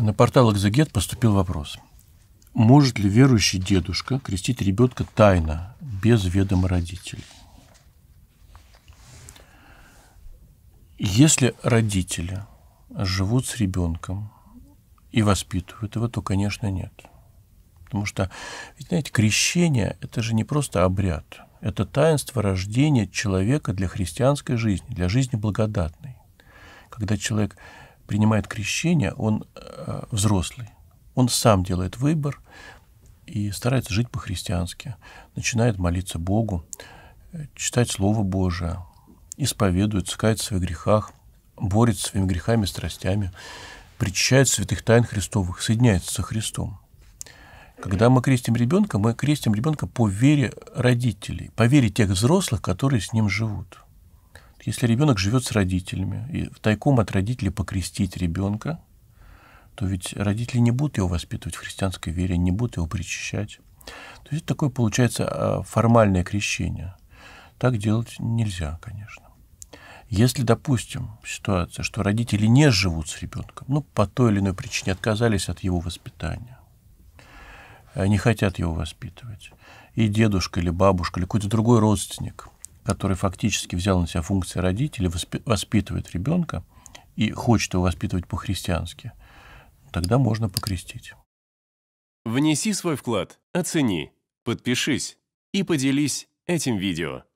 на портал «Экзегет» поступил вопрос. Может ли верующий дедушка крестить ребенка тайно, без ведома родителей? Если родители живут с ребенком и воспитывают его, то, конечно, нет. Потому что, ведь, знаете, крещение – это же не просто обряд. Это таинство рождения человека для христианской жизни, для жизни благодатной. Когда человек принимает крещение, он э, взрослый. Он сам делает выбор и старается жить по-христиански. Начинает молиться Богу, э, читать Слово Божие, исповедуется, кается в своих грехах, борется своими грехами и страстями, причащает святых тайн Христовых, соединяется со Христом. Когда мы крестим ребенка, мы крестим ребенка по вере родителей, по вере тех взрослых, которые с ним живут. Если ребенок живет с родителями, и тайком от родителей покрестить ребенка, то ведь родители не будут его воспитывать в христианской вере, не будут его причащать. То есть это такое получается а, формальное крещение. Так делать нельзя, конечно. Если, допустим, ситуация, что родители не живут с ребенком, ну, по той или иной причине отказались от его воспитания, э, не хотят его воспитывать, и дедушка или бабушка или какой-то другой родственник – который фактически взял на себя функции родителя воспитывает ребенка и хочет его воспитывать по-христиански, тогда можно покрестить. Внеси свой вклад, оцени, подпишись и поделись этим видео.